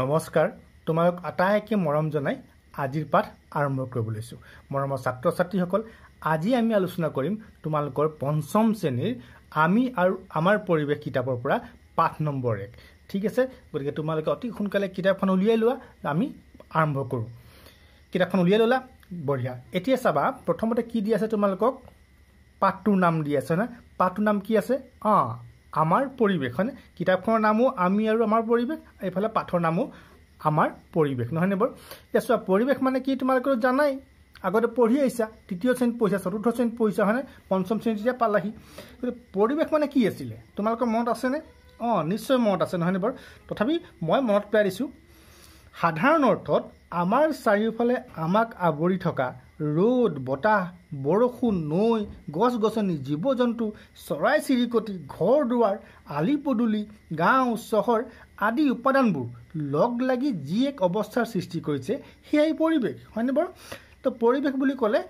নমস্কাৰ তোমালোক আটাইকে মৰম জনাই আজিৰ পাঠ আৰম্ভ কৰিব লৈছোঁ মৰমৰ ছাত্ৰ ছাত্ৰীসকল আজি আমি আলোচনা কৰিম তোমালোকৰ পঞ্চম শ্ৰেণীৰ আমি আৰু আমাৰ পৰিৱেশ কিতাপৰ পৰা পাঠ নম্বৰ এক ঠিক আছে গতিকে তোমালোকে অতি সোনকালে কিতাপখন উলিয়াই লোৱা আমি আৰম্ভ কৰোঁ কিতাপখন উলিয়াই ল'লা বঢ়িয়া এতিয়া চাবা প্ৰথমতে কি দি আছে তোমালোকক পাঠটোৰ নাম দি আছে নে পাঠটোৰ নাম কি আছে অঁ আমাৰ পৰিৱেশ হয়নে কিতাপখনৰ নামো আমি আৰু আমাৰ পৰিৱেশ এইফালে পাঠৰ নামো আমাৰ পৰিৱেশ নহয়নে বাৰু এতিয়া চোৱা পৰিৱেশ মানে কি তোমালোকৰ জানাই আগতে পঢ়ি আহিছা তৃতীয় শ্ৰেণীত পঢ়িছা চতুৰ্থ শ্ৰেণীত পঢ়িছা হয়নে পঞ্চম শ্ৰেণীত যেতিয়া পালাহি গতিকে পৰিৱেশ মানে কি আছিলে তোমালোকৰ মনত আছেনে অঁ নিশ্চয় মনত আছে নহয়নে বাৰু তথাপি মই মনত পেলাই দিছোঁ সাধাৰণ অৰ্থত আমাৰ চাৰিওফালে আমাক আৱৰি থকা ৰ'দ বতাহ বৰষুণ নৈ গছ গছনি জীৱ জন্তু চৰাই চিৰিকটি ঘৰ দুৱাৰ আলি পদূলি গাঁও চহৰ আদি উপাদানবোৰ লগ লাগি যি এক অৱস্থাৰ সৃষ্টি কৰিছে সেয়াই পৰিৱেশ হয়নে বাৰু তো পৰিৱেশ বুলি ক'লে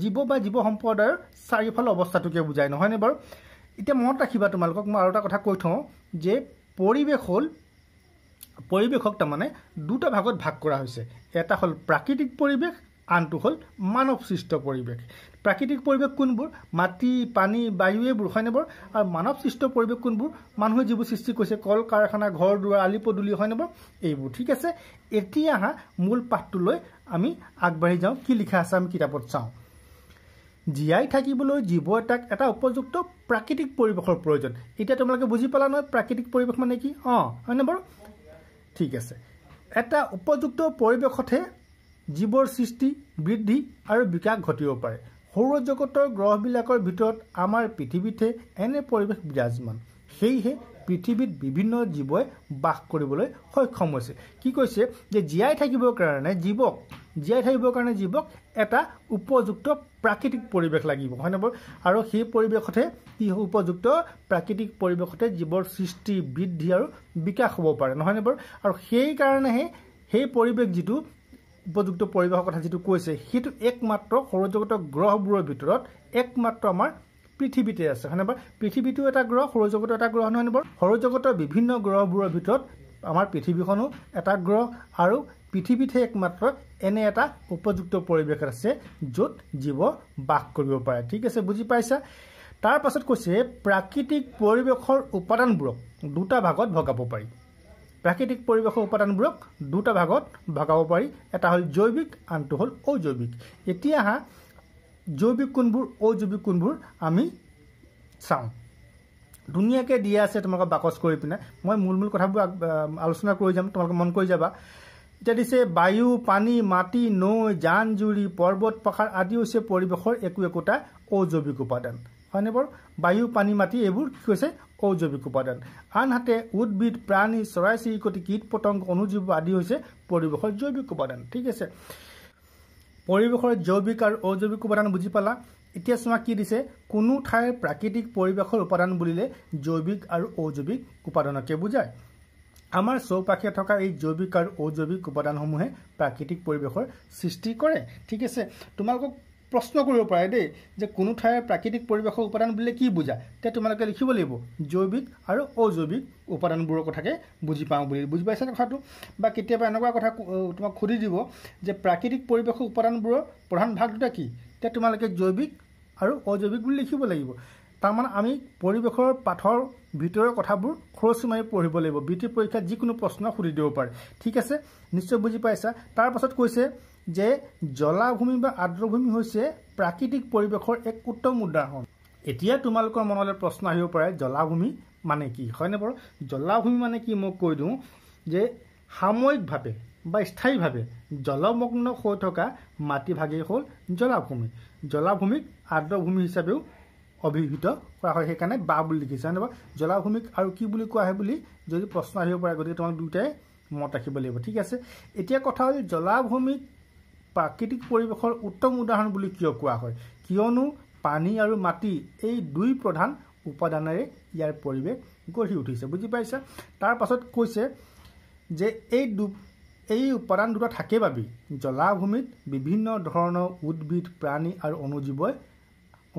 জীৱ বা জীৱ সম্প্ৰদায়ৰ চাৰিওফালৰ অৱস্থাটোকে বুজায় নহয়নে বাৰু এতিয়া মনত ৰাখিবা তোমালোকক মই আৰু এটা কথা কৈ থওঁ যে পৰিৱেশ হ'ল পৰিৱেশক তাৰমানে দুটা ভাগত ভাগ কৰা হৈছে এটা হ'ল প্ৰাকৃতিক পৰিৱেশ আনটো হ'ল মানৱ সৃষ্ট পৰিৱেশ প্ৰাকৃতিক পৰিৱেশ কোনবোৰ মাটি পানী বায়ুৱে হয়নে বাৰু আৰু মানৱ সৃষ্ট পৰিৱেশ কোনবোৰ মানুহে যিবোৰ সৃষ্টি কৰিছে কল কাৰখানা ঘৰ দুৱাৰ আলি পদূলি হয়নে বাৰু এইবোৰ ঠিক আছে এতিয়া অহা মূল পাঠটোলৈ আমি আগবাঢ়ি যাওঁ কি লিখা আছে আমি কিতাপত চাওঁ জীয়াই থাকিবলৈ জীৱ এটাক এটা উপযুক্ত প্ৰাকৃতিক পৰিৱেশৰ প্ৰয়োজন এতিয়া তোমালোকে বুজি পালা নহয় প্ৰাকৃতিক পৰিৱেশ মানে কি অঁ হয়নে বাৰু ঠিক আছে এটা উপযুক্ত পৰিৱেশতহে জীৱৰ সৃষ্টি বৃদ্ধি আৰু বিকাশ ঘটিব পাৰে সৌৰজগতৰ গ্ৰহবিলাকৰ ভিতৰত আমাৰ পৃথিৱীতহে এনে পৰিৱেশ বিৰাজমান সেয়েহে পৃথিৱীত বিভিন্ন জীৱই বাস কৰিবলৈ সক্ষম হৈছে কি কৈছে যে জীয়াই থাকিবৰ কাৰণে জীৱক জীয়াই থাকিবৰ কাৰণে জীৱক এটা উপযুক্ত প্ৰাকৃতিক পৰিৱেশ লাগিব হয়নে বাৰু আৰু সেই পৰিৱেশতহে কি উপযুক্ত প্ৰাকৃতিক পৰিৱেশতে জীৱৰ সৃষ্টি বৃদ্ধি আৰু বিকাশ হ'ব পাৰে নহয়নে বাৰু আৰু সেইকাৰণেহে সেই পৰিৱেশ যিটো উপযুক্ত পৰিৱেশৰ কথা যিটো কৈছে সেইটো একমাত্ৰ সৌৰজগতৰ গ্ৰহবোৰৰ ভিতৰত একমাত্ৰ আমাৰ পৃথিৱীতে আছে হয়নে বাৰু পৃথিৱীটো এটা গ্ৰহ সৌৰজগতৰ এটা গ্ৰহ নহয়নে বাৰু সৌৰজগতৰ বিভিন্ন গ্ৰহবোৰৰ ভিতৰত আমাৰ পৃথিৱীখনো এটা গ্ৰহ আৰু পৃথিৱীতহে একমাত্ৰ এনে এটা উপযুক্ত পৰিৱেশ আছে য'ত জীৱ বাস কৰিব পাৰে ঠিক আছে বুজি পাইছা তাৰপাছত কৈছে প্ৰাকৃতিক পৰিৱেশৰ উপাদানবোৰক দুটা ভাগত ভগাব পাৰি প্ৰাকৃতিক পৰিৱেশৰ উপাদানবোৰক দুটা ভাগত ভগাব পাৰি এটা হ'ল জৈৱিক আনটো হ'ল অজৈৱিক এতিয়া আহা জৈৱিক কোনবোৰ অজৈৱিক কোনবোৰ আমি চাওঁ ধুনীয়াকৈ দিয়া আছে তোমালোকৰ বাকচ কৰি পিনে মই মূল মূল কথাবোৰ আলোচনা কৰি যাম তোমালোকে মন কৰি যাবা এতিয়া দিছে বায়ু পানী মাটি নৈ জান জুৰি পৰ্বত পাহাৰ আদি হৈছে পৰিৱেশৰ একো একোটা অজৈৱিক উপাদান হয়নে বাৰু বায়ু পানী মাটি এইবোৰ কি কৈছে অজৈৱিক উপাদান আনহাতে উদ্ভিদ প্ৰাণী চৰাই চিৰিকটি কীট পতংগ অনুজীৱ আদি হৈছে পৰিৱেশৰ জৈৱিক উপাদান ঠিক আছে পৰিৱেশৰ জৈৱিক আৰু অজৈৱিক উপাদান বুজি পালা এতিয়া চোৱা কি দিছে কোনো ঠাইৰ প্ৰাকৃতিক পৰিৱেশৰ উপাদান বুলিলে জৈৱিক আৰু অজৈৱিক উপাদানকে বুজায় আমাৰ চৌপাশে থকা এই জৈৱিক আৰু অজৈৱিক উপাদানসমূহে প্ৰাকৃতিক পৰিৱেশৰ সৃষ্টি কৰে ঠিক আছে তোমালোকক প্ৰশ্ন কৰিব পাৰে দেই যে কোনো ঠাইৰ প্ৰাকৃতিক পৰিৱেশৰ উপাদান বুলিলে কি বুজা তে তোমালোকে লিখিব লাগিব জৈৱিক আৰু অজৈৱিক উপাদানবোৰৰ কথাকে বুজি পাওঁ বুলি বুজি পাইছা কথাটো বা কেতিয়াবা এনেকুৱা কথা তোমাক সুধি দিব যে প্ৰাকৃতিক পৰিৱেশৰ উপাদানবোৰৰ প্ৰধান ভাগ দুটা কি তে তোমালোকে জৈৱিক আৰু অজৈৱিক বুলি লিখিব লাগিব তাৰমানে আমি পৰিৱেশৰ পাঠৰ ভিতৰৰ কথাবোৰ খৰচী মাৰি পঢ়িব লাগিব বৃত্তি পৰীক্ষাত যিকোনো প্ৰশ্ন সুধি দিব পাৰে ঠিক আছে নিশ্চয় বুজি পাইছা তাৰপাছত কৈছে যে জলাভূমি বা আৰ্দ্ৰভূমি হৈছে প্ৰাকৃতিক পৰিৱেশৰ এক উত্তম উদাহৰণ এতিয়া তোমালোকৰ মনলৈ প্ৰশ্ন আহিব পাৰে জলাভূমি মানে কি হয়নে বাৰু জলাভূমি মানে কি মই কৈ দিওঁ যে সাময়িকভাৱে বা স্থায়ীভাৱে জলমগ্ন হৈ থকা মাটিভাগেই হ'ল জলাভূমি জলাভূমিক আৰ্দ্ৰভূমি হিচাপেও অভিহিত কৰা হয় সেইকাৰণে বা বুলি লিখিছে হয় জানিবা জলাভূমিক আৰু কি বুলি কোৱা হয় বুলি যদি প্ৰশ্ন আহিব পাৰে গতিকে তোমাক দুয়োটাই মত ৰাখিব লাগিব ঠিক আছে এতিয়া কথা হ'ল জলাভূমিক প্ৰাকৃতিক পৰিৱেশৰ উত্তম উদাহৰণ বুলি কিয় কোৱা হয় কিয়নো পানী আৰু মাটি এই দুই প্ৰধান উপাদানেৰে ইয়াৰ পৰিৱেশ গঢ়ি উঠিছে বুজি পাইছা তাৰপাছত কৈছে যে এই দু এই উপাদান দুটা থাকে বাবেই জলাভূমিত বিভিন্ন ধৰণৰ উদ্ভিদ প্ৰাণী আৰু অনুজীৱই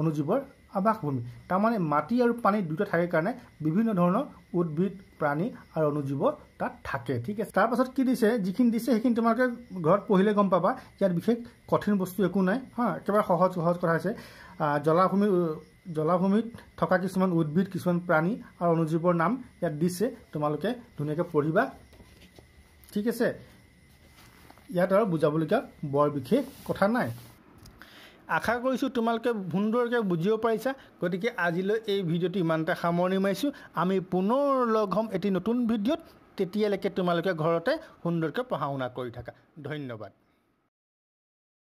অনুজীৱৰ আৱাসভূমি তাৰমানে মাটি আৰু পানী দুটা থাকে কাৰণে বিভিন্ন ধৰণৰ উদ্ভিদ প্ৰাণী আৰু অনুজীৱ তাত থাকে ঠিক আছে তাৰপাছত কি দিছে যিখিনি দিছে সেইখিনি তোমালোকে ঘৰত পঢ়িলে গম পাবা ইয়াত বিশেষ কঠিন বস্তু একো নাই হা একেবাৰে সহজ সহজ কথা হৈছে জলাভূমি জলাভূমিত থকা কিছুমান উদ্ভিদ কিছুমান প্ৰাণী আৰু অনুজীৱৰ নাম ইয়াত দিছে তোমালোকে ধুনীয়াকৈ পঢ়িবা ঠিক আছে ইয়াত আৰু বুজাবলগীয়া বৰ বিশেষ কথা নাই আশা কৰিছোঁ তোমালোকে সুন্দৰকৈ বুজিব পাৰিছা গতিকে আজিলৈ এই ভিডিঅ'টো ইমানতে সামৰণি মাৰিছোঁ আমি পুনৰ লগ হ'ম এটি নতুন ভিডিঅ'ত তেতিয়ালৈকে তোমালোকে ঘৰতে সুন্দৰকৈ পঢ়া শুনা কৰি থাকা ধন্যবাদ